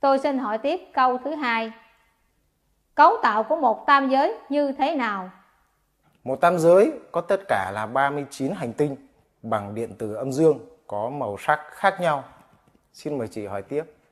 tôi xin hỏi tiếp câu thứ hai cấu tạo của một tam giới như thế nào một tam giới có tất cả là 39 hành tinh bằng điện từ âm dương có màu sắc khác nhau xin mời chị hỏi tiếp